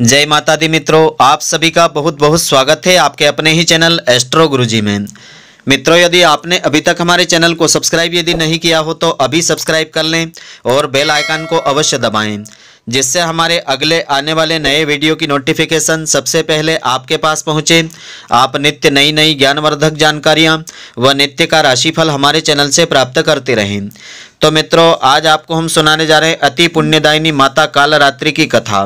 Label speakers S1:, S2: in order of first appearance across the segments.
S1: जय माता दी मित्रों आप सभी का बहुत बहुत स्वागत है आपके अपने ही चैनल एस्ट्रो गुरुजी में मित्रों यदि आपने अभी तक हमारे चैनल को सब्सक्राइब यदि नहीं किया हो तो अभी सब्सक्राइब कर लें और बेल आइकन को अवश्य दबाएं जिससे हमारे अगले आने वाले नए वीडियो की नोटिफिकेशन सबसे पहले आपके पास पहुंचे आप नित्य नई नई ज्ञानवर्धक जानकारियाँ व नित्य का राशिफल हमारे चैनल से प्राप्त करते रहें तो मित्रों आज आपको हम सुनाने जा रहे हैं अति पुण्यदायिनी माता कालरात्रि की कथा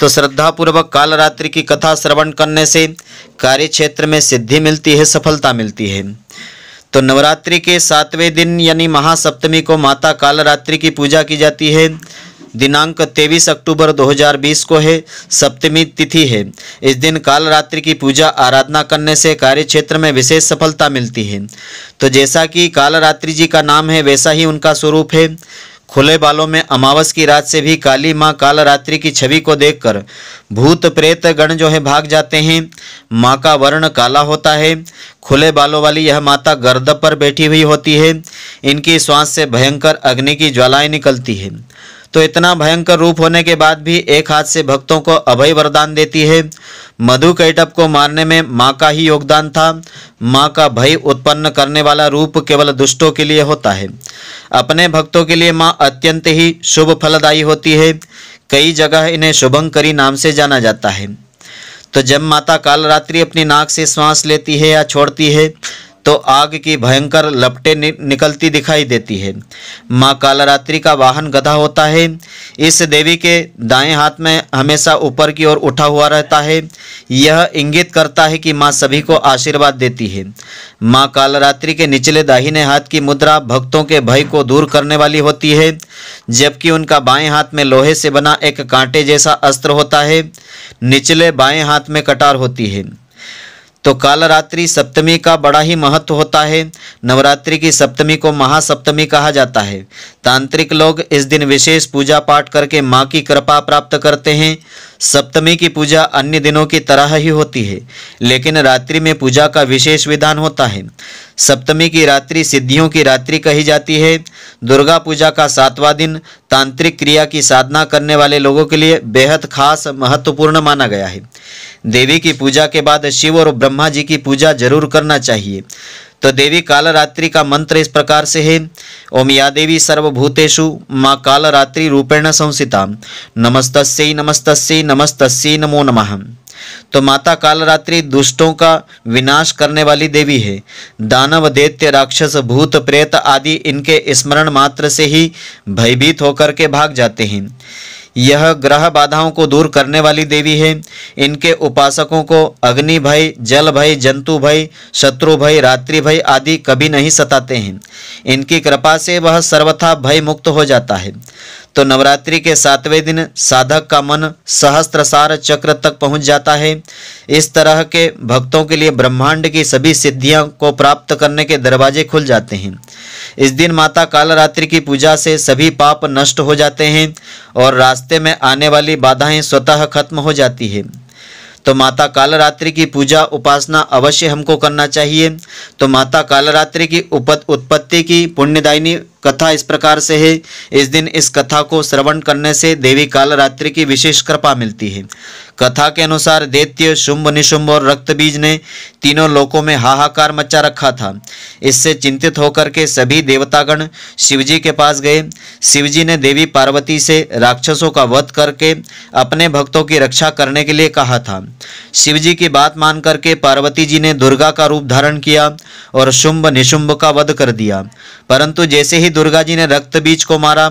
S1: तो श्रद्धापूर्वक कालरात्रि की कथा श्रवण करने से कार्य क्षेत्र में सिद्धि मिलती है सफलता मिलती है तो नवरात्रि के सातवें दिन यानी महासप्तमी को माता कालरात्रि की पूजा की जाती है दिनांक 23 अक्टूबर 2020 को है सप्तमी तिथि है इस दिन कालरात्रि की पूजा आराधना करने से कार्य क्षेत्र में विशेष सफलता मिलती है तो जैसा कि कालरात्रि जी का नाम है वैसा ही उनका स्वरूप है खुले बालों में अमावस की रात से भी काली माँ काल रात्रि की छवि को देखकर भूत प्रेत गण जो है भाग जाते हैं माँ का वर्ण काला होता है खुले बालों वाली यह माता गर्द पर बैठी हुई होती है इनकी श्वास से भयंकर अग्नि की ज्वालाएं निकलती है तो इतना भयंकर रूप होने के बाद भी एक हाथ से भक्तों को अभय वरदान देती है मधु कैटअप को मारने में माँ का ही योगदान था माँ का भय उत्पन्न करने वाला रूप केवल दुष्टों के लिए होता है अपने भक्तों के लिए माँ अत्यंत ही शुभ फलदायी होती है कई जगह इन्हें शुभंकरी नाम से जाना जाता है तो जब माता कालरात्रि अपनी नाक से सांस लेती है या छोड़ती है तो आग की भयंकर लपटे नि, निकलती दिखाई देती है माँ कालरात्रि का वाहन गधा होता है इस देवी के दाएं हाथ में हमेशा ऊपर की ओर उठा हुआ रहता है यह इंगित करता है कि माँ सभी को आशीर्वाद देती है माँ कालरात्रि के निचले दाहिने हाथ की मुद्रा भक्तों के भय को दूर करने वाली होती है जबकि उनका बाएं हाथ में लोहे से बना एक कांटे जैसा अस्त्र होता है निचले बाएं हाथ में कटार होती है तो कालरात्रि सप्तमी का बड़ा ही महत्व होता है नवरात्रि की सप्तमी को महासप्तमी कहा जाता है तांत्रिक लोग इस दिन विशेष पूजा पाठ करके माँ की कृपा प्राप्त करते हैं सप्तमी की पूजा अन्य दिनों की तरह ही होती है लेकिन रात्रि में पूजा का विशेष विधान होता है सप्तमी की रात्रि सिद्धियों की रात्रि कही जाती है दुर्गा पूजा का सातवां दिन तांत्रिक क्रिया की साधना करने वाले लोगों के लिए बेहद खास महत्वपूर्ण माना गया है देवी की पूजा के बाद शिव और ब्रह्मा जी की पूजा जरूर करना चाहिए तो देवी कालरात्रि का मंत्र इस प्रकार से है ओम या देवी सर्वभूतेषु माँ कालरात्रि रूपेण संसिता नमस्त नमस्त नमस्त नमो नमः तो माता कालरात्रि दुष्टों का विनाश करने वाली देवी है दानव दैत्य राक्षस भूत प्रेत आदि इनके स्मरण मात्र से ही भयभीत होकर के भाग जाते हैं यह ग्रह बाधाओं को दूर करने वाली देवी है इनके उपासकों को अग्नि भय जल भय जंतु भय शत्रु भय रात्रि भय आदि कभी नहीं सताते हैं इनकी कृपा से वह सर्वथा भय मुक्त हो जाता है तो नवरात्रि के सातवें दिन साधक का मन सहस्त्रसार चक्र तक पहुंच जाता है इस तरह के भक्तों के लिए ब्रह्मांड की सभी सिद्धियां को प्राप्त करने के दरवाजे खुल जाते हैं इस दिन माता कालरात्रि की पूजा से सभी पाप नष्ट हो जाते हैं और रास्ते में आने वाली बाधाएं स्वतः खत्म हो जाती है तो माता कालरात्रि की पूजा उपासना अवश्य हमको करना चाहिए तो माता कालरात्रि की उपत उत्पत्ति की पुण्यदायिनी कथा इस प्रकार से है इस दिन इस कथा को श्रवण करने से देवी कालरात्रि की विशेष कृपा मिलती है कथा के अनुसार दैत्य शुंभ निशुंभ और रक्तबीज ने तीनों लोकों में हाहाकार मचा रखा था इससे चिंतित होकर के सभी देवतागण शिवजी के पास गए शिवजी ने देवी पार्वती से राक्षसों का वध करके अपने भक्तों की रक्षा करने के लिए कहा था शिवजी की बात मान करके पार्वती जी ने दुर्गा का रूप धारण किया और शुंभ निशुंभ का वध कर दिया परंतु जैसे ही दुर्गा जी ने रक्त बीज को मारा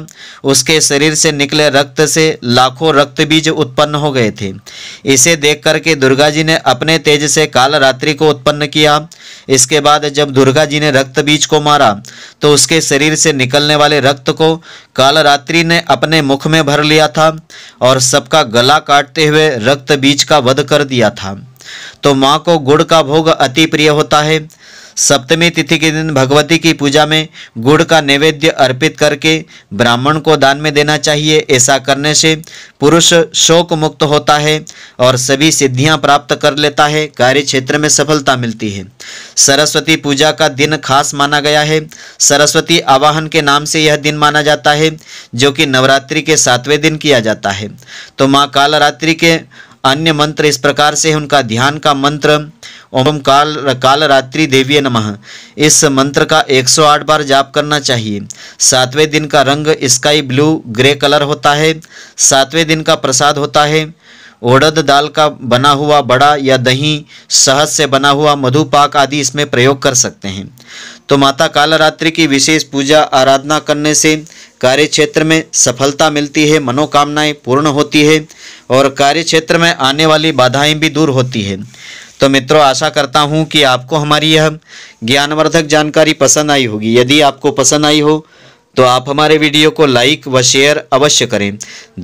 S1: उसके शरीर से निकले रक्त से लाखों रक्त बीज उत्पन्न हो गए थे इसे देख करके दुर्गा जी ने अपने तेज से काल रात्रि को उत्पन्न किया इसके बाद जब दुर्गा जी ने रक्त बीज को मारा तो उसके शरीर से निकलने वाले रक्त को काल रात्रि ने अपने मुख में भर लिया था और सबका गला काटते हुए रक्त बीज का वध कर दिया था तो माँ को गुड़ का भोग अति प्रिय होता है सप्तमी तिथि के दिन भगवती की पूजा में गुड़ का नैवेद्य अर्पित करके ब्राह्मण को दान में देना चाहिए ऐसा करने से पुरुष शोक मुक्त होता है और सभी सिद्धियां प्राप्त कर लेता है कार्य क्षेत्र में सफलता मिलती है सरस्वती पूजा का दिन खास माना गया है सरस्वती आवाहन के नाम से यह दिन माना जाता है जो कि नवरात्रि के सातवें दिन किया जाता है तो माँ कालरात्रि के अन्य मंत्र इस प्रकार से उनका ध्यान का मंत्र ओम काल काल रात्रि देवी नमः इस मंत्र का 108 बार जाप करना चाहिए सातवें दिन का रंग स्काई ब्लू ग्रे कलर होता है सातवें दिन का प्रसाद होता है ओडद दाल का बना हुआ बड़ा या दही शहद से बना हुआ मधुपाक आदि इसमें प्रयोग कर सकते हैं तो माता कालरात्रि की विशेष पूजा आराधना करने से कार्य क्षेत्र में सफलता मिलती है मनोकामनाएं पूर्ण होती है और कार्य क्षेत्र में आने वाली बाधाएं भी दूर होती है तो मित्रों आशा करता हूं कि आपको हमारी यह ज्ञानवर्धक जानकारी पसंद आई होगी यदि आपको पसंद आई हो तो आप हमारे वीडियो को लाइक व शेयर अवश्य करें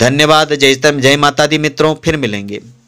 S1: धन्यवाद जय जय माता दी मित्रों फिर मिलेंगे